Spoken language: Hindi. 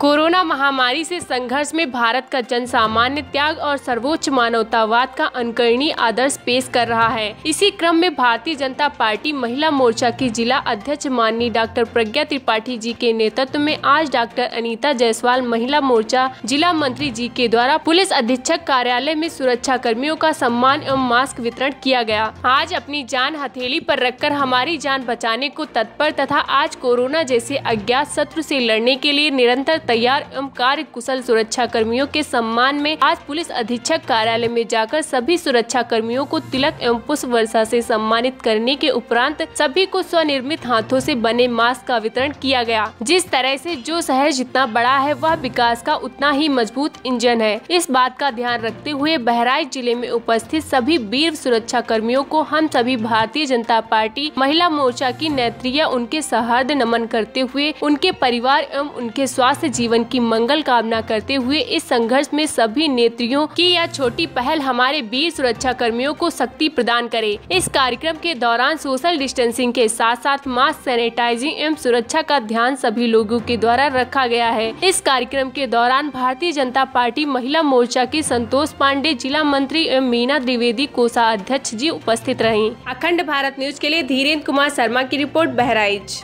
कोरोना महामारी से संघर्ष में भारत का जन सामान्य त्याग और सर्वोच्च मानवतावाद का अनुकरणीय आदर्श पेश कर रहा है इसी क्रम में भारतीय जनता पार्टी महिला मोर्चा की जिला अध्यक्ष माननीय डॉक्टर प्रज्ञा त्रिपाठी जी के नेतृत्व में आज डॉक्टर अनीता जायसवाल महिला मोर्चा जिला मंत्री जी के द्वारा पुलिस अधीक्षक कार्यालय में सुरक्षा कर्मियों का सम्मान एवं मास्क वितरण किया गया आज अपनी जान हथेली पर रखकर हमारी जान बचाने को तत्पर तथा आज कोरोना जैसे अज्ञात शत्रु से लड़ने के लिए निरंतर तैयार एवं कार्य कुशल सुरक्षा कर्मियों के सम्मान में आज पुलिस अधीक्षक कार्यालय में जाकर सभी सुरक्षा कर्मियों को तिलक एवं पुष्प वर्षा ऐसी सम्मानित करने के उपरांत सभी को स्वनिर्मित हाथों ऐसी बने मास्क का वितरण किया गया जिस तरह ऐसी जो शहर जितना बड़ा है वह विकास का उतना ही मजबूत इंजन है इस बात का ध्यान रखते हुए बहराइच जिले में उपस्थित सभी वीर सुरक्षा कर्मियों को हम सभी भारतीय जनता पार्टी महिला मोर्चा की नेत्री उनके सहार्द नमन करते हुए उनके परिवार एवं उनके स्वास्थ्य जीवन की मंगल कामना करते हुए इस संघर्ष में सभी नेत्रियों की यह छोटी पहल हमारे वीर सुरक्षा कर्मियों को शक्ति प्रदान करे इस कार्यक्रम के दौरान सोशल डिस्टेंसिंग के साथ साथ मास्क सैनिटाइजिंग एवं सुरक्षा का ध्यान सभी लोगों के द्वारा रखा गया है इस कार्यक्रम के दौरान भारतीय जनता पार्टी महिला मोर्चा के संतोष पांडे जिला मंत्री एवं मीना द्विवेदी कोषा अध्यक्ष जी उपस्थित रहे अखंड भारत न्यूज के लिए धीरेन्द्र कुमार शर्मा की रिपोर्ट बहराइच